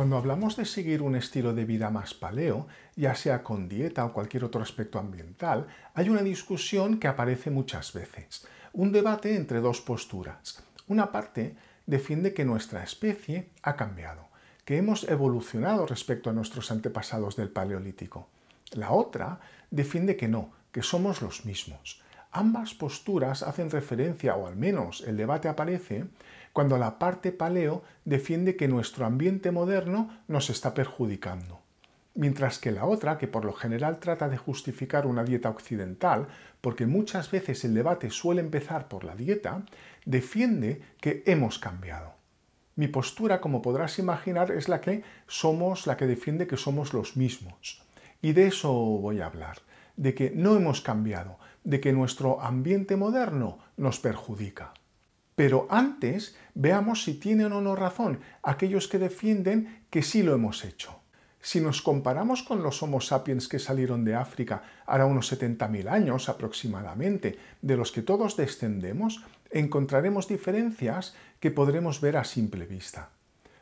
Cuando hablamos de seguir un estilo de vida más paleo, ya sea con dieta o cualquier otro aspecto ambiental, hay una discusión que aparece muchas veces, un debate entre dos posturas. Una parte defiende que nuestra especie ha cambiado, que hemos evolucionado respecto a nuestros antepasados del Paleolítico. La otra defiende que no, que somos los mismos. Ambas posturas hacen referencia, o al menos el debate aparece, cuando la parte paleo defiende que nuestro ambiente moderno nos está perjudicando. Mientras que la otra, que por lo general trata de justificar una dieta occidental, porque muchas veces el debate suele empezar por la dieta, defiende que hemos cambiado. Mi postura, como podrás imaginar, es la que somos, la que defiende que somos los mismos. Y de eso voy a hablar, de que no hemos cambiado, de que nuestro ambiente moderno nos perjudica. Pero antes veamos si tienen o no razón aquellos que defienden que sí lo hemos hecho. Si nos comparamos con los Homo sapiens que salieron de África ahora unos 70.000 años aproximadamente, de los que todos descendemos, encontraremos diferencias que podremos ver a simple vista.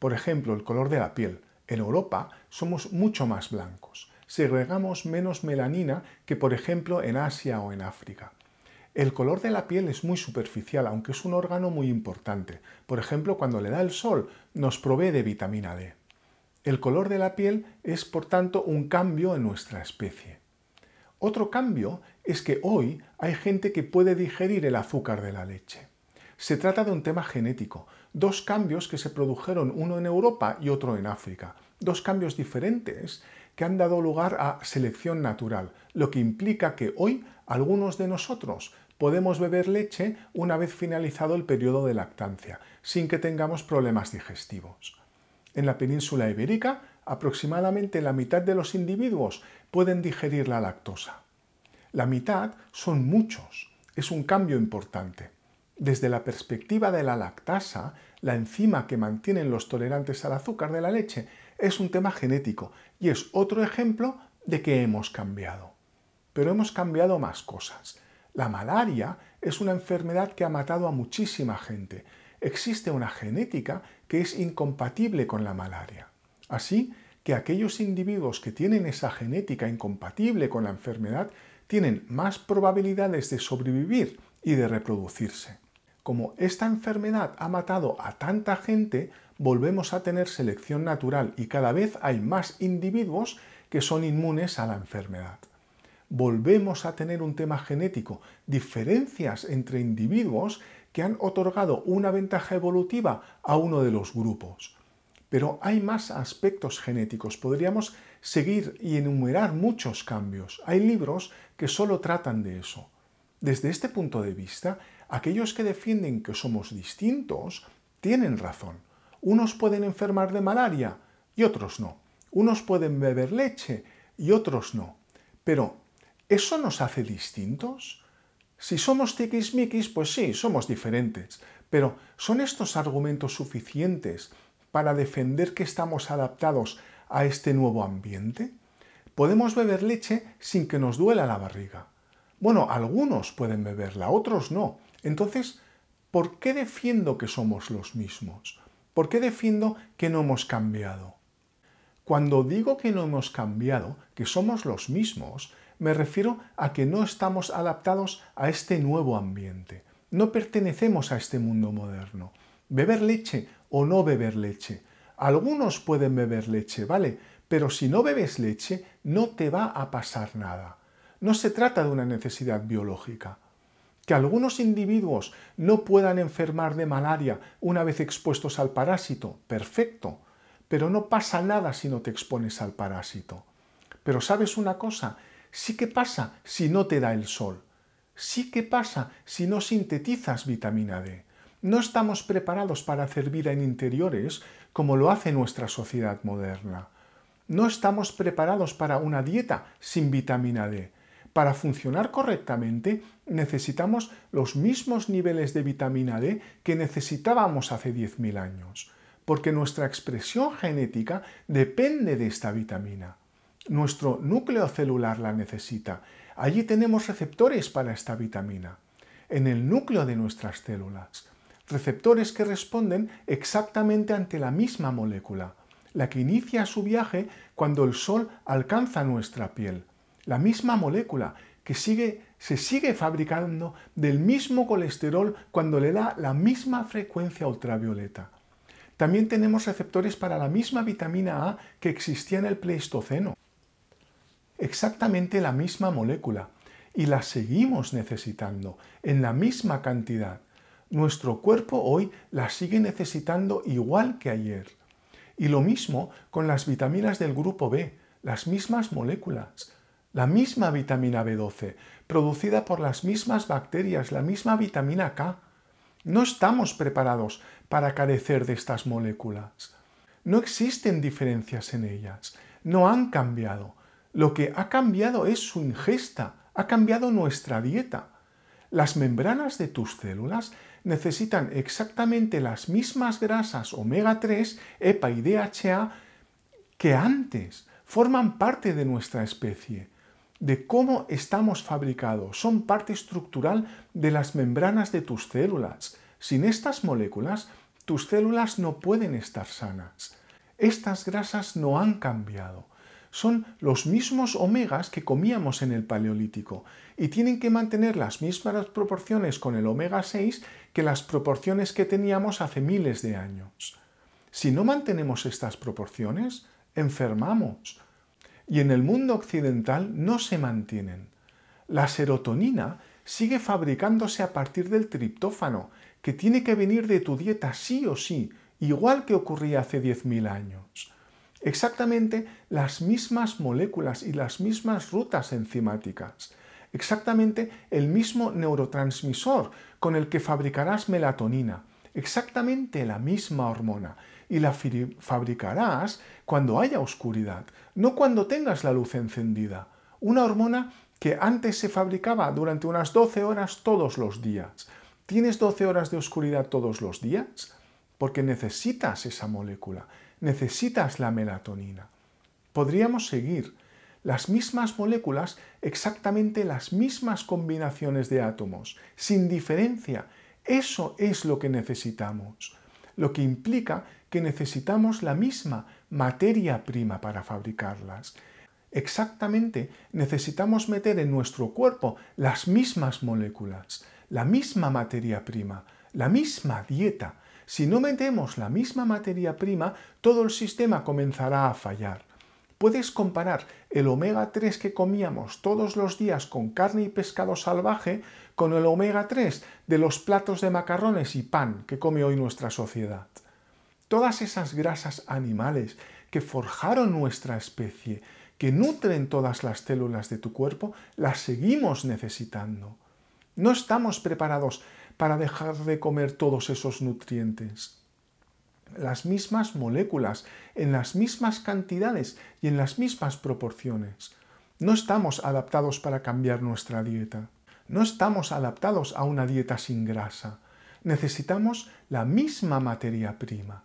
Por ejemplo, el color de la piel. En Europa somos mucho más blancos, segregamos menos melanina que por ejemplo en Asia o en África. El color de la piel es muy superficial, aunque es un órgano muy importante. Por ejemplo, cuando le da el sol, nos provee de vitamina D. El color de la piel es, por tanto, un cambio en nuestra especie. Otro cambio es que hoy hay gente que puede digerir el azúcar de la leche. Se trata de un tema genético, dos cambios que se produjeron uno en Europa y otro en África, dos cambios diferentes que han dado lugar a selección natural, lo que implica que hoy algunos de nosotros podemos beber leche una vez finalizado el periodo de lactancia, sin que tengamos problemas digestivos. En la península ibérica, aproximadamente la mitad de los individuos pueden digerir la lactosa. La mitad son muchos. Es un cambio importante. Desde la perspectiva de la lactasa, la enzima que mantienen los tolerantes al azúcar de la leche es un tema genético y es otro ejemplo de que hemos cambiado. Pero hemos cambiado más cosas. La malaria es una enfermedad que ha matado a muchísima gente. Existe una genética que es incompatible con la malaria. Así que aquellos individuos que tienen esa genética incompatible con la enfermedad tienen más probabilidades de sobrevivir y de reproducirse. Como esta enfermedad ha matado a tanta gente, volvemos a tener selección natural y cada vez hay más individuos que son inmunes a la enfermedad. Volvemos a tener un tema genético, diferencias entre individuos que han otorgado una ventaja evolutiva a uno de los grupos. Pero hay más aspectos genéticos, podríamos seguir y enumerar muchos cambios. Hay libros que solo tratan de eso. Desde este punto de vista, aquellos que defienden que somos distintos tienen razón unos pueden enfermar de malaria y otros no. Unos pueden beber leche y otros no. Pero, ¿eso nos hace distintos? Si somos tiquismiquis, pues sí, somos diferentes. Pero, ¿son estos argumentos suficientes para defender que estamos adaptados a este nuevo ambiente? Podemos beber leche sin que nos duela la barriga. Bueno, algunos pueden beberla, otros no. Entonces, ¿por qué defiendo que somos los mismos? ¿Por qué defiendo que no hemos cambiado? Cuando digo que no hemos cambiado, que somos los mismos, me refiero a que no estamos adaptados a este nuevo ambiente. No pertenecemos a este mundo moderno. Beber leche o no beber leche. Algunos pueden beber leche, ¿vale? Pero si no bebes leche, no te va a pasar nada. No se trata de una necesidad biológica que algunos individuos no puedan enfermar de malaria una vez expuestos al parásito, perfecto, pero no pasa nada si no te expones al parásito. Pero sabes una cosa, sí que pasa si no te da el sol, sí que pasa si no sintetizas vitamina D. No estamos preparados para hacer vida en interiores como lo hace nuestra sociedad moderna. No estamos preparados para una dieta sin vitamina D para funcionar correctamente necesitamos los mismos niveles de vitamina D que necesitábamos hace 10.000 años, porque nuestra expresión genética depende de esta vitamina. Nuestro núcleo celular la necesita. Allí tenemos receptores para esta vitamina, en el núcleo de nuestras células. Receptores que responden exactamente ante la misma molécula, la que inicia su viaje cuando el sol alcanza nuestra piel la misma molécula que sigue, se sigue fabricando del mismo colesterol cuando le da la misma frecuencia ultravioleta. También tenemos receptores para la misma vitamina A que existía en el Pleistoceno. Exactamente la misma molécula. Y la seguimos necesitando en la misma cantidad. Nuestro cuerpo hoy la sigue necesitando igual que ayer. Y lo mismo con las vitaminas del grupo B, las mismas moléculas, la misma vitamina B12, producida por las mismas bacterias, la misma vitamina K. No estamos preparados para carecer de estas moléculas. No existen diferencias en ellas, no han cambiado. Lo que ha cambiado es su ingesta, ha cambiado nuestra dieta. Las membranas de tus células necesitan exactamente las mismas grasas omega 3, EPA y DHA que antes. Forman parte de nuestra especie de cómo estamos fabricados, son parte estructural de las membranas de tus células. Sin estas moléculas, tus células no pueden estar sanas. Estas grasas no han cambiado. Son los mismos omegas que comíamos en el Paleolítico y tienen que mantener las mismas proporciones con el omega 6 que las proporciones que teníamos hace miles de años. Si no mantenemos estas proporciones, enfermamos, y en el mundo occidental no se mantienen. La serotonina sigue fabricándose a partir del triptófano, que tiene que venir de tu dieta sí o sí, igual que ocurría hace 10.000 años. Exactamente las mismas moléculas y las mismas rutas enzimáticas. Exactamente el mismo neurotransmisor con el que fabricarás melatonina. Exactamente la misma hormona y la fabricarás cuando haya oscuridad, no cuando tengas la luz encendida. Una hormona que antes se fabricaba durante unas 12 horas todos los días. ¿Tienes 12 horas de oscuridad todos los días? Porque necesitas esa molécula, necesitas la melatonina. Podríamos seguir las mismas moléculas, exactamente las mismas combinaciones de átomos, sin diferencia. Eso es lo que necesitamos, lo que implica que necesitamos la misma materia prima para fabricarlas. Exactamente, necesitamos meter en nuestro cuerpo las mismas moléculas, la misma materia prima, la misma dieta. Si no metemos la misma materia prima, todo el sistema comenzará a fallar. Puedes comparar el omega 3 que comíamos todos los días con carne y pescado salvaje con el omega 3 de los platos de macarrones y pan que come hoy nuestra sociedad todas esas grasas animales que forjaron nuestra especie, que nutren todas las células de tu cuerpo, las seguimos necesitando. No estamos preparados para dejar de comer todos esos nutrientes. Las mismas moléculas, en las mismas cantidades y en las mismas proporciones. No estamos adaptados para cambiar nuestra dieta. No estamos adaptados a una dieta sin grasa. Necesitamos la misma materia prima.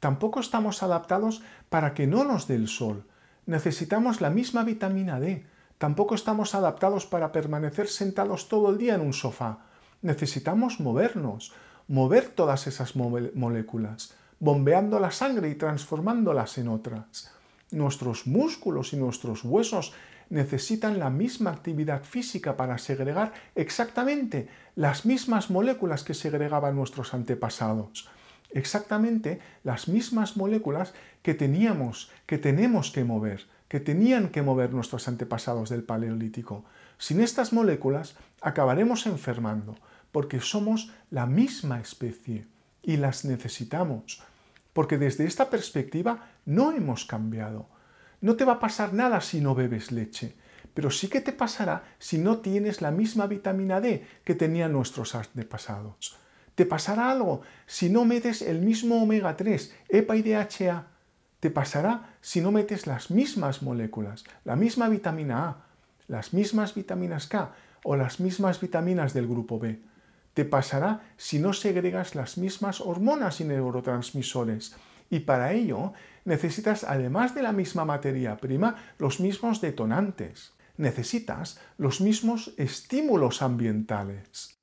Tampoco estamos adaptados para que no nos dé el sol. Necesitamos la misma vitamina D. Tampoco estamos adaptados para permanecer sentados todo el día en un sofá. Necesitamos movernos, mover todas esas moléculas, bombeando la sangre y transformándolas en otras. Nuestros músculos y nuestros huesos necesitan la misma actividad física para segregar exactamente las mismas moléculas que segregaban nuestros antepasados exactamente las mismas moléculas que teníamos, que tenemos que mover, que tenían que mover nuestros antepasados del Paleolítico. Sin estas moléculas acabaremos enfermando, porque somos la misma especie y las necesitamos, porque desde esta perspectiva no hemos cambiado. No te va a pasar nada si no bebes leche, pero sí que te pasará si no tienes la misma vitamina D que tenían nuestros antepasados te pasará algo. Si no metes el mismo omega 3, EPA y DHA, te pasará si no metes las mismas moléculas, la misma vitamina A, las mismas vitaminas K o las mismas vitaminas del grupo B. Te pasará si no segregas las mismas hormonas y neurotransmisores. Y para ello necesitas, además de la misma materia prima, los mismos detonantes. Necesitas los mismos estímulos ambientales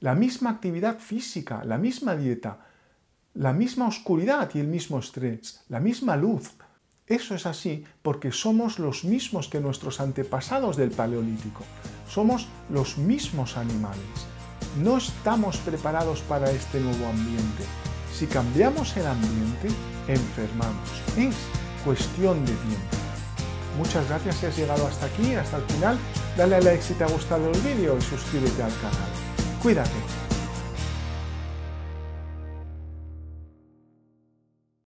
la misma actividad física, la misma dieta, la misma oscuridad y el mismo estrés, la misma luz. Eso es así porque somos los mismos que nuestros antepasados del Paleolítico. Somos los mismos animales. No estamos preparados para este nuevo ambiente. Si cambiamos el ambiente, enfermamos. Es cuestión de tiempo. Muchas gracias si has llegado hasta aquí, hasta el final. Dale a like si te ha gustado el vídeo y suscríbete al canal. Cuídate.